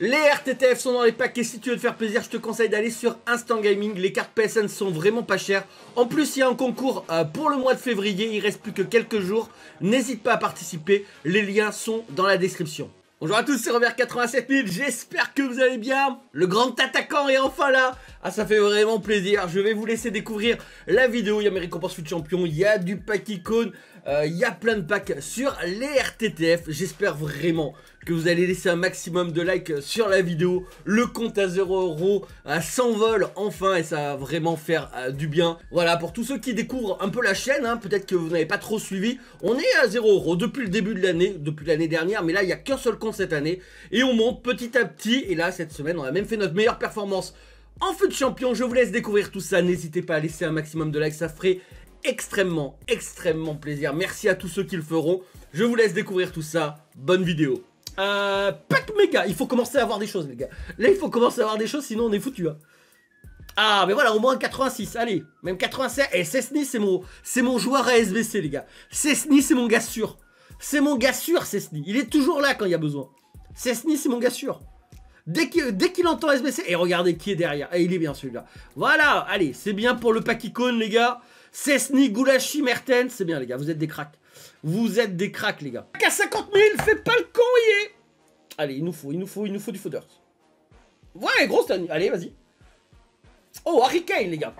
Les RTTF sont dans les paquets, si tu veux te faire plaisir, je te conseille d'aller sur Instant Gaming, les cartes PSN sont vraiment pas chères. En plus, il y a un concours euh, pour le mois de février, il reste plus que quelques jours. N'hésite pas à participer, les liens sont dans la description. Bonjour à tous, c'est Robert87000, j'espère que vous allez bien. Le grand attaquant est enfin là. Ah, ça fait vraiment plaisir. Je vais vous laisser découvrir la vidéo. Il y a mes récompenses fut champion, il y a du pack icône, il euh, y a plein de packs sur les RTTF. J'espère vraiment que vous allez laisser un maximum de likes sur la vidéo. Le compte à 0€ euh, s'envole enfin et ça va vraiment faire euh, du bien. Voilà, pour tous ceux qui découvrent un peu la chaîne, hein, peut-être que vous n'avez pas trop suivi, on est à 0€ depuis le début de l'année, depuis l'année dernière, mais là il n'y a qu'un seul compte cette année. Et on monte petit à petit, et là cette semaine on a même fait notre meilleure performance en feu de champion. Je vous laisse découvrir tout ça, n'hésitez pas à laisser un maximum de likes, ça ferait extrêmement, extrêmement plaisir. Merci à tous ceux qui le feront. Je vous laisse découvrir tout ça. Bonne vidéo. Euh, pack méga. Il faut commencer à avoir des choses, les gars. Là, il faut commencer à avoir des choses, sinon on est foutu. Hein. Ah, mais voilà, au moins 86. Allez, même 87. Et eh, Cessny, c'est mon, c'est mon joueur à SBC, les gars. Cessny, c'est mon gars sûr. C'est mon gars sûr, Cessny. Il est toujours là quand il y a besoin. Cessny, c'est mon gars sûr. Dès qu'il entend SBC, et eh, regardez qui est derrière. Et eh, il est bien celui-là. Voilà, allez, c'est bien pour le pack icône, les gars. Cessny, Goulashi, Mertens. C'est bien, les gars, vous êtes des cracks. Vous êtes des cracks, les gars. À 50 000, fais pas le con, est. Allez, il nous faut, il nous faut, il nous faut du footer. Ouais, gros, allez, vas-y. Oh, Harry Kane, les gars.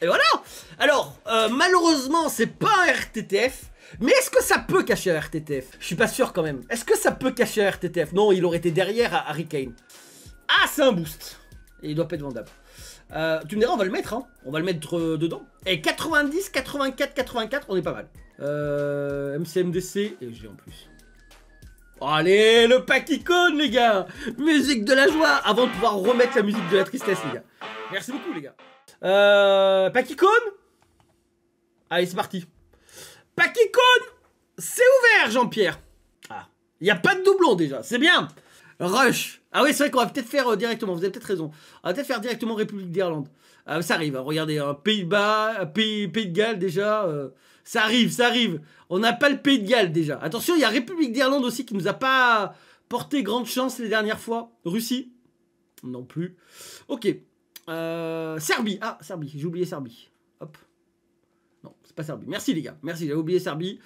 Et voilà Alors, euh, malheureusement, c'est pas un RTTF. Mais est-ce que ça peut cacher un RTTF Je suis pas sûr quand même. Est-ce que ça peut cacher un RTTF Non, il aurait été derrière Harry Kane. Ah, c'est un boost. Et il doit pas être vendable. Euh, tu me diras, on va le mettre, hein. on va le mettre euh, dedans. Et 90, 84, 84, on est pas mal. Euh, MCMDC, et j'ai en plus. Allez, le pack les gars Musique de la joie, avant de pouvoir remettre la musique de la tristesse, les gars. Merci beaucoup, les gars. Euh, Allez, c'est parti. Pack C'est ouvert, Jean-Pierre. Ah, il n'y a pas de doublon déjà, c'est bien. Rush. Ah oui, c'est vrai qu'on va peut-être faire euh, directement, vous avez peut-être raison. On va peut-être faire directement République d'Irlande. Euh, ça arrive, hein. regardez, hein, Pays-Bas, euh, pays, de Galles déjà. ça arrive, ça arrive. On n'a pas le Pays de Galles déjà. Attention, il y a République d'Irlande aussi qui nous a pas porté grande chance les dernières fois. Russie Non plus. Ok. Serbie. Ah, Serbie, j'ai oublié Serbie. Hop. Non, c'est pas Serbie. Merci les gars, merci, j'avais oublié Serbie.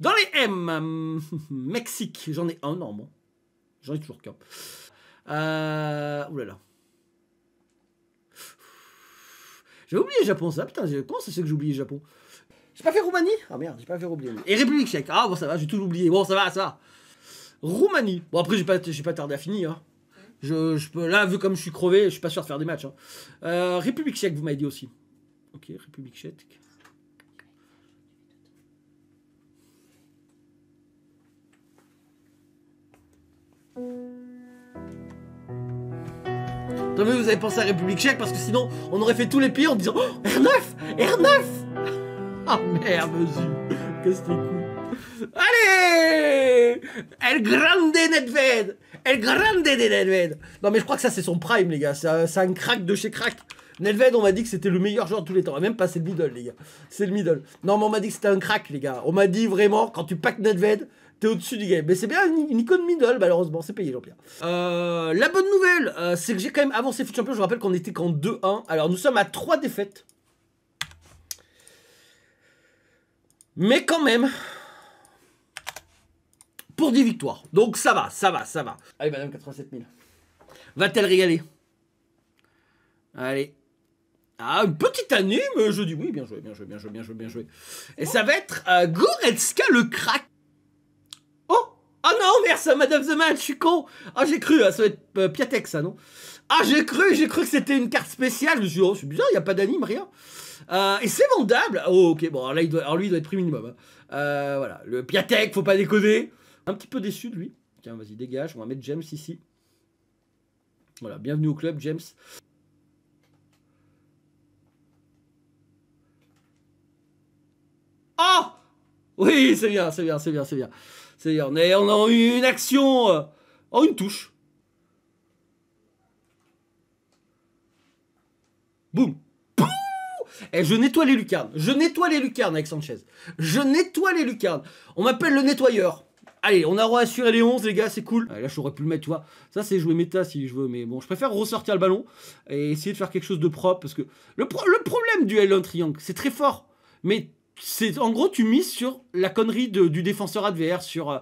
Dans les M, Mexique, j'en ai un, non, bon. J'en ai toujours qu'un. Euh... Ouh là là. J'ai oublié le Japon, ça. Putain, comment ça c'est que j'ai oublié le Japon J'ai pas fait Roumanie Ah merde, j'ai pas fait Roumanie. Et République tchèque. Ah bon, ça va, j'ai tout oublié. Bon, ça va, ça va. Roumanie. Bon, après, j'ai pas, pas tardé à finir. Hein. Je, là, vu comme je suis crevé, je suis pas sûr de faire des matchs. Hein. Euh, République tchèque, vous m'avez dit aussi. Ok, République tchèque. vous avez pensé à la République tchèque parce que sinon on aurait fait tous les pays en disant R9 R9 Ah merde, Qu'est-ce que cool Allez Elle Grande Nedved elle Grande Nedved Non mais je crois que ça c'est son prime les gars, c'est un, crack de chez crack Nedved, on m'a dit que c'était le meilleur joueur de tous les temps. même pas, c'est le middle, les gars. C'est le middle. Non, mais on m'a dit que c'était un crack, les gars. On m'a dit vraiment, quand tu packs Nedved, au-dessus du game. Mais c'est bien une, icône middle, malheureusement, c'est payé, Jean-Pierre. Euh, la bonne nouvelle, euh, c'est que j'ai quand même avancé Foot Champion. Je vous rappelle qu'on était qu'en 2-1. Alors nous sommes à 3 défaites. Mais quand même, pour 10 victoires. Donc ça va, ça va, ça va. Allez, madame 87 000. Va-t-elle régaler Allez. Ah, une petite anime, je dis oui, bien joué, bien joué, bien joué, bien joué, bien joué. Et ça va être euh, Goretzka le crack. Ah oh non, merde, Madame The Man, je suis con. Ah, j'ai cru, ah, ça va être euh, Piatek, ça, non Ah, j'ai cru, j'ai cru que c'était une carte spéciale. Je me suis dit, oh, c'est bizarre, il n'y a pas d'anime, rien. Euh, et c'est vendable. Oh, ok, bon, alors, là, il lui, il doit être pris minimum. Hein. Euh, voilà, le Piatek, faut pas déconner. Un petit peu déçu de lui. Tiens, vas-y, dégage, on va mettre James ici. Voilà, bienvenue au club, James. Oui, c'est bien, c'est bien, c'est bien, c'est bien. C'est bien. on a eu une action euh, en une touche. Boum. Et je nettoie les lucarnes. Je nettoie les lucarnes avec Sanchez. Je nettoie les lucarnes. On m'appelle le nettoyeur. Allez, on a rassuré les 11, les gars, c'est cool. Ah, là, j'aurais pu le mettre, tu vois. Ça, c'est jouer méta si je veux, mais bon, je préfère ressortir le ballon et essayer de faire quelque chose de propre parce que le, problème du l triangle, c'est très fort, mais c'est en gros tu mises sur la connerie du défenseur adverse, sur euh,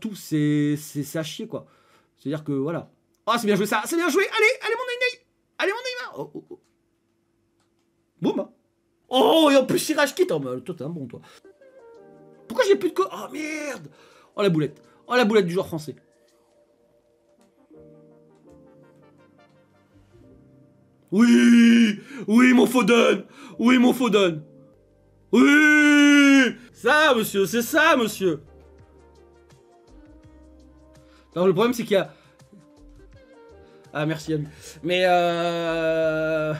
tout, c'est c'est à chier quoi. C'est-à-dire que voilà. Ah, oh, c'est bien joué ça, c'est bien joué. Allez, allez mon Neymar. Allez mon Neymar. Oh, oh, oh. Boum. Hein. Oh, et en plus il rage quitte. Oh, bah, toi t'es un bon toi. Pourquoi j'ai plus de co Oh merde. Oh la boulette. Oh la boulette du joueur français. Oui Oui mon Foden Oui mon Foden oui Ça, monsieur, c'est ça, monsieur Non, le problème, c'est qu'il y a... Ah, merci, Ami. Mais, euh...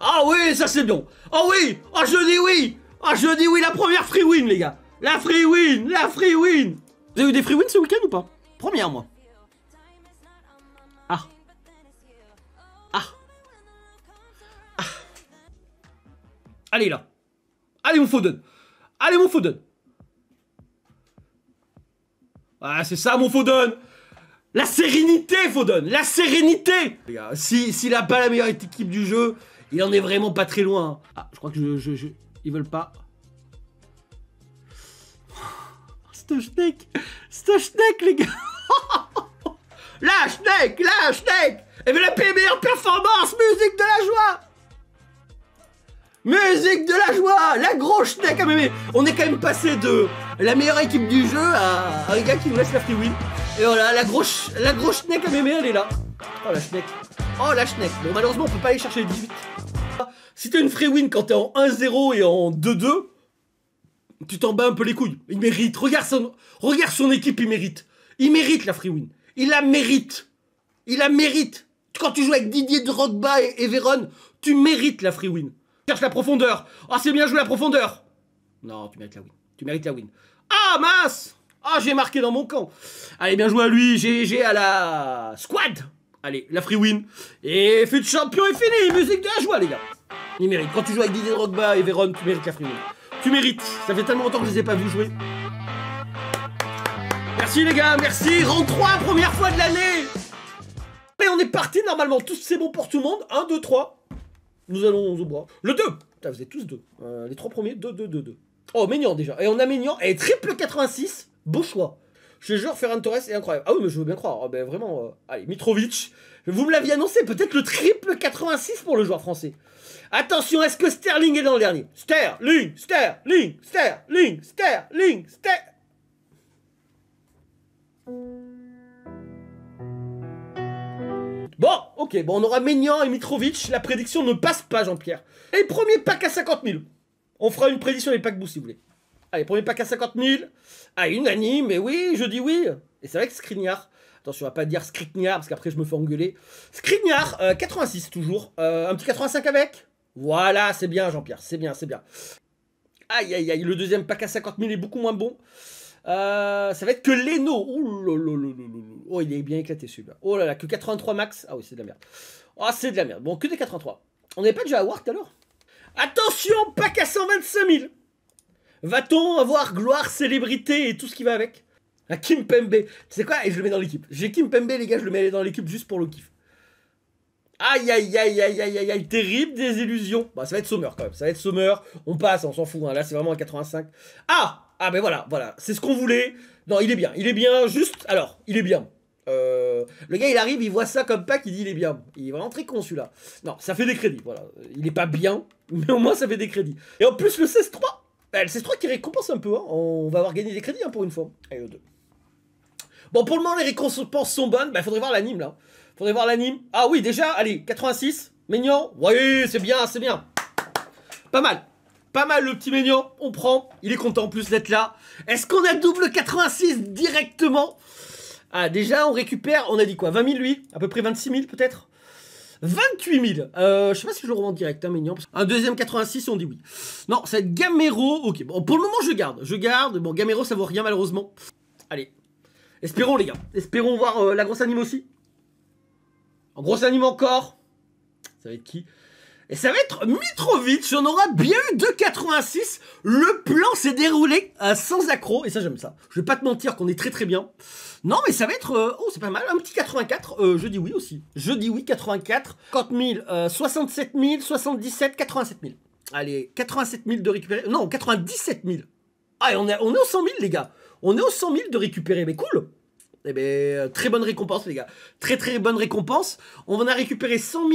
Ah oui, ça, c'est bon oh, oui oh, je dis oui oh, je dis oui La première free win, les gars La free win La free win Vous avez eu des free wins ce week-end ou pas Première, moi. Ah. Ah. Ah. Allez, là Allez, mon Foden Allez, mon Foden Ah, c'est ça, mon Foden La sérénité, Foden La sérénité Les gars, si, s'il a pas la meilleure équipe du jeu, il en est vraiment pas très loin. Hein. Ah, je crois que je... Ils veulent pas... Oh, c'est Schneck les gars la Schneck la Schneck Et bien la meilleure performance Musique de la joie Musique de la joie, la grosse mémé On est quand même passé de la meilleure équipe du jeu à un gars qui nous laisse la free win. Et voilà, la grosse, la grosse schneck à mémé, elle est là. Oh la schneck. Oh la schneck. Bon, malheureusement, on peut pas aller chercher les 18. Si t'as une free win quand t'es en 1-0 et en 2-2, tu t'en bats un peu les couilles. Il mérite. Regarde son, regarde son équipe, il mérite. Il mérite la free win. Il la mérite. Il la mérite. Quand tu joues avec Didier Drogba et Véron, tu mérites la free win. Cherche la profondeur. oh, c'est bien joué la profondeur. Non, tu mérites la win. Tu mérites la win. Ah, mince Ah, j'ai marqué dans mon camp. Allez, bien joué à lui. GG à la squad. Allez, la free win. Et fut champion est fini. Musique de la joie, les gars. Il mérite. Quand tu joues avec Didier Drogba et Véron, tu mérites la free win. Tu mérites. Ça fait tellement longtemps que je les ai pas vus jouer. Merci, les gars. Merci. Rang 3, première fois de l'année. Et on est parti normalement. Tout c'est bon pour tout le monde. 1, 2, 3. Nous allons au bois. Le 2 Putain, vous êtes tous deux. Euh, les trois premiers, 2, 2, 2, 2. Oh, Ménian déjà. Et on a Ménian. Et triple 86. Beau choix. Je te jure, Ferran Torres est incroyable. Ah oui, mais je veux bien croire. Ah, ben, vraiment. Euh, allez, Mitrovic. Vous me l'aviez annoncé. Peut-être le triple 86 pour le joueur français. Attention, est-ce que Sterling est dans le dernier Sterling, Sterling, Sterling, Sterling, Sterling. Sterling. Ok, bon, on aura Ménian et Mitrovic. La prédiction ne passe pas, Jean-Pierre. Et premier pack à 50 000. On fera une prédiction des packs bouts si vous voulez. Allez, premier pack à 50 000. Ah, unanime, mais oui, je dis oui. Et c'est vrai que Skriniar. Attention, on va pas dire Skriniar parce qu'après je me fais engueuler. Skriniar, 86 euh, toujours. Euh, un petit 85 avec. Voilà, c'est bien, Jean-Pierre. C'est bien, c'est bien. Aïe, aïe, aïe. Le deuxième pack à 50 000 est beaucoup moins bon. Euh, ça va être que Leno. Oh, oh, il est bien éclaté celui-là. Oh là là, que 83 max. Ah oui, c'est de la merde. oh, c'est de la merde. Bon, que des 83. On n'avait pas déjà à l'heure. alors Attention, pack à 125 000 Va-t-on avoir gloire, célébrité et tout ce qui va avec Un Kim Pembe. Tu quoi Et je le mets dans l'équipe. J'ai Kim Pembe, les gars, je le mets dans l'équipe juste pour le kiff. Aïe, aïe, aïe, aïe, aïe, aïe, aïe, terrible désillusion. Bah, ça va être Sommer quand même. Ça va être Sommer. On passe, on s'en fout. Hein. Là, c'est vraiment un 85. Ah ah ben voilà, voilà, c'est ce qu'on voulait. Non, il est bien, il est bien, juste, alors, il est bien. Euh, le gars, il arrive, il voit ça comme pack, il dit il est bien. Il est vraiment très con celui-là. Non, ça fait des crédits, voilà. Il est pas bien, mais au moins ça fait des crédits. Et en plus, le 16-3, ben, le 16-3 qui récompense un peu, hein. on va avoir gagné des crédits hein, pour une fois. le 2. Bon, pour le moment, les récompenses sont bonnes, ben faudrait voir l'anime là. Faudrait voir l'anime. Ah oui, déjà, allez, 86, Mignon, oui, c'est bien, c'est bien. Pas mal. Pas mal le petit mignon, on prend. Il est content en plus d'être là. Est-ce qu'on a double 86 directement Ah déjà on récupère, on a dit quoi 20 000 lui À peu près 26 000 peut-être 28 000 euh, Je sais pas si je le remonte direct, un hein, Ménian. Un deuxième 86, on dit oui. Non, ça va être Gamero. Ok, bon, pour le moment, je garde. Je garde. Bon, Gamero, ça vaut rien, malheureusement. Allez. Espérons, les gars. Espérons voir euh, la grosse anime aussi. En grosse anime encore. Ça va être qui et ça va être Mitrovic. On aura bien eu 2,86. Le plan s'est déroulé euh, sans accro. Et ça, j'aime ça. Je vais pas te mentir qu'on est très très bien. Non, mais ça va être... Euh, oh, c'est pas mal. Un petit 84. Euh, je dis oui aussi. Je dis oui, 84. 50 000, 67 000, 77, 87 000. Allez, 87 000 de récupérer. Non, 97 000. Ah, on est, on est aux 100 000, les gars. On est aux 100 000 de récupérer. Mais cool eh bien, euh, très bonne récompense, les gars. Très, très bonne récompense. On en a récupéré 100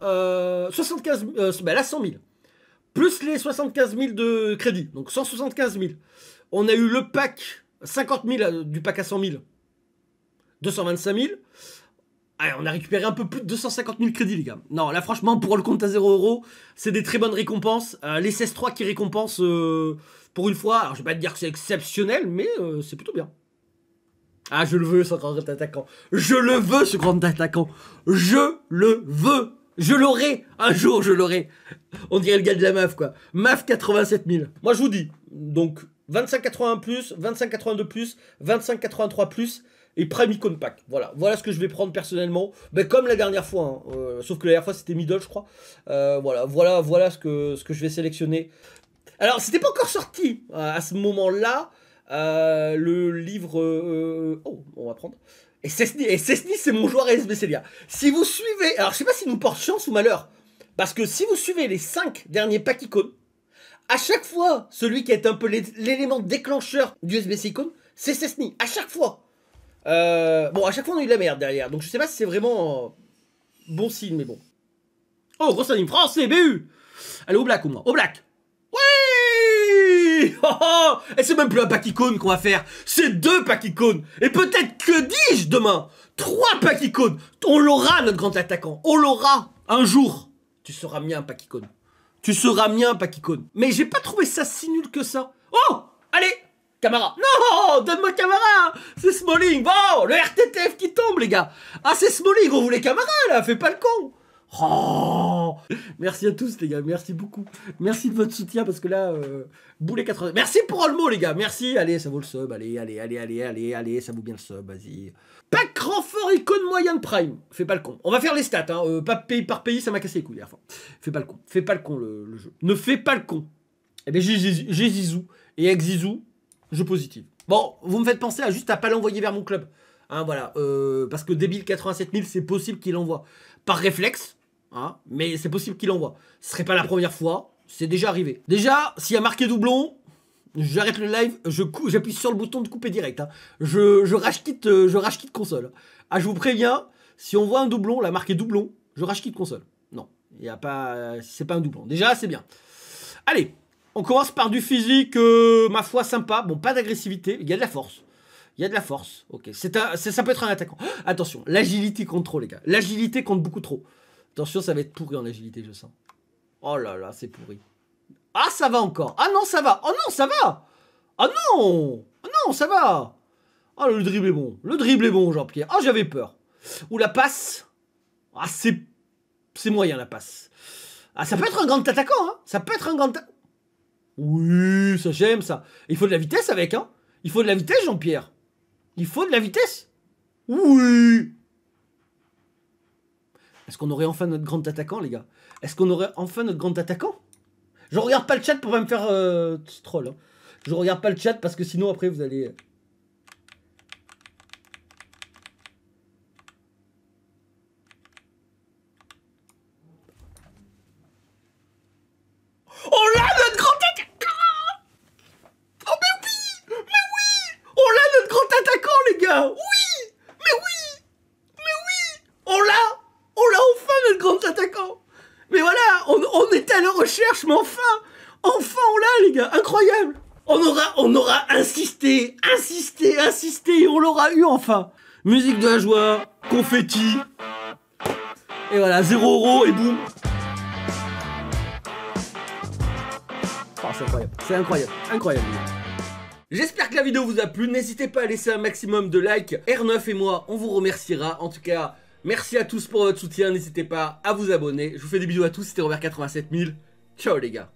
000, 75 ben là, 100 000. Plus les 75 000 de crédit, donc 175 000. On a eu le pack, 50 000 euh, du pack à 100 000, 225 000. on a récupéré un peu plus de 250 000 crédits, les gars. Non, là, franchement, pour le compte à 0 euros, c'est des très bonnes récompenses. Euh, les 16-3 qui récompensent, pour une fois, alors je vais pas te dire que c'est exceptionnel, mais c'est plutôt bien. Ah, je le veux, ce grand attaquant. Je le veux, ce grand attaquant. Je le veux. Je l'aurai. Un jour, je l'aurai. On dirait le gars de la meuf quoi. MAF 000 Moi, je vous dis. Donc, 25,81 plus, 25,82 plus, 25,83 plus et Prime Icon Pack. Voilà, voilà ce que je vais prendre personnellement. Ben, comme la dernière fois, hein. euh, sauf que la dernière fois c'était middle, je crois. Euh, voilà, voilà, voilà ce que, ce que je vais sélectionner. Alors, c'était pas encore sorti euh, à ce moment-là. Euh, le livre. Euh, oh, on va prendre. Et Cessny, et c'est mon joueur SBClia. Si vous suivez. Alors, je sais pas s'il nous porte chance ou malheur. Parce que si vous suivez les 5 derniers packs icônes, à chaque fois, celui qui est un peu l'élément déclencheur du SBC icône, c'est Cessny. À chaque fois. Euh, bon, à chaque fois, on a eu de la merde derrière. Donc, je sais pas si c'est vraiment bon signe, mais bon. Oh, gros anime français, BU Allez, au black ou moi, Au black oh, Et c'est même plus un pack qu'on va faire, c'est deux packs Et peut-être que dis-je demain Trois packs On l'aura notre grand attaquant, on l'aura Un jour, tu seras mien un Tu seras mien un Mais j'ai pas trouvé ça si nul que ça. Oh Allez Camara Non Donne-moi Camara C'est Smalling Bon Le RTTF qui tombe, les gars Ah, c'est Smalling On voulait Camara, là Fais pas le con Oh, merci à tous les gars, merci beaucoup. Merci de votre soutien parce que là, euh, boulet 80. Merci pour mot les gars, merci. Allez, ça vaut le sub, allez, allez, allez, allez, allez, allez, ça vaut bien le sub, vas-y. Pas Pack fort icône moyen de prime. Fais pas le con. On va faire les stats, hein. Euh, pas pays par pays, ça m'a cassé les couilles. Enfin, fais pas le con, fais pas le con le, jeu. Ne fais pas le con. Eh bien j'ai Zizou. Et avec Zizou, je positive. Bon, vous me faites penser à juste à pas l'envoyer vers mon club. Hein, voilà, euh, parce que débile 87 000, c'est possible qu'il envoie. Par réflexe, Hein, mais c'est possible qu'il envoie. Ce serait pas la première fois, c'est déjà arrivé. Déjà, s'il y a marqué doublon, j'arrête le live, Je j'appuie sur le bouton de couper direct. Hein. Je, je quitte euh, je rage-quitte console. Ah, je vous préviens, si on voit un doublon, la marque est doublon, je rage-quitte console. Non, il y a pas, c'est pas un doublon. Déjà, c'est bien. Allez, on commence par du physique, euh, ma foi, sympa. Bon, pas d'agressivité, il y a de la force. Il y a de la force, ok. C'est ça peut être un attaquant. attention, l'agilité compte trop, les gars. L'agilité compte beaucoup trop. Attention, ça va être pourri en agilité, je sens. Oh là là, c'est pourri. Ah, ça va encore. Ah non, ça va. Oh non, ça va. Ah non. Ah non, ça va. Ah, le dribble est bon. Le dribble est bon, Jean-Pierre. Ah, j'avais peur. Ou la passe. Ah, c'est... C'est moyen, la passe. Ah, ça peut être un grand attaquant, hein. Ça peut être un grand... Oui, ça, j'aime ça. Il faut de la vitesse avec, hein. Il faut de la vitesse, Jean-Pierre. Il faut de la vitesse. Oui. Est-ce qu'on aurait enfin notre grand attaquant, les gars Est-ce qu'on aurait enfin notre grand attaquant Je regarde pas le chat pour pas me faire euh, troll. Hein. Je regarde pas le chat parce que sinon après vous allez. Euh, franchement, enfin Enfin, on oh l'a, les gars Incroyable on aura, on aura insisté, insisté, insisté, on l'aura eu enfin. Musique de la joie, confetti. Et voilà, 0 euros et boum. Oh, c'est incroyable, c'est incroyable, incroyable. J'espère que la vidéo vous a plu, n'hésitez pas à laisser un maximum de likes. R9 et moi, on vous remerciera. En tout cas, merci à tous pour votre soutien, n'hésitez pas à vous abonner. Je vous fais des bisous à tous, c'était Robert87000. Kör Digga!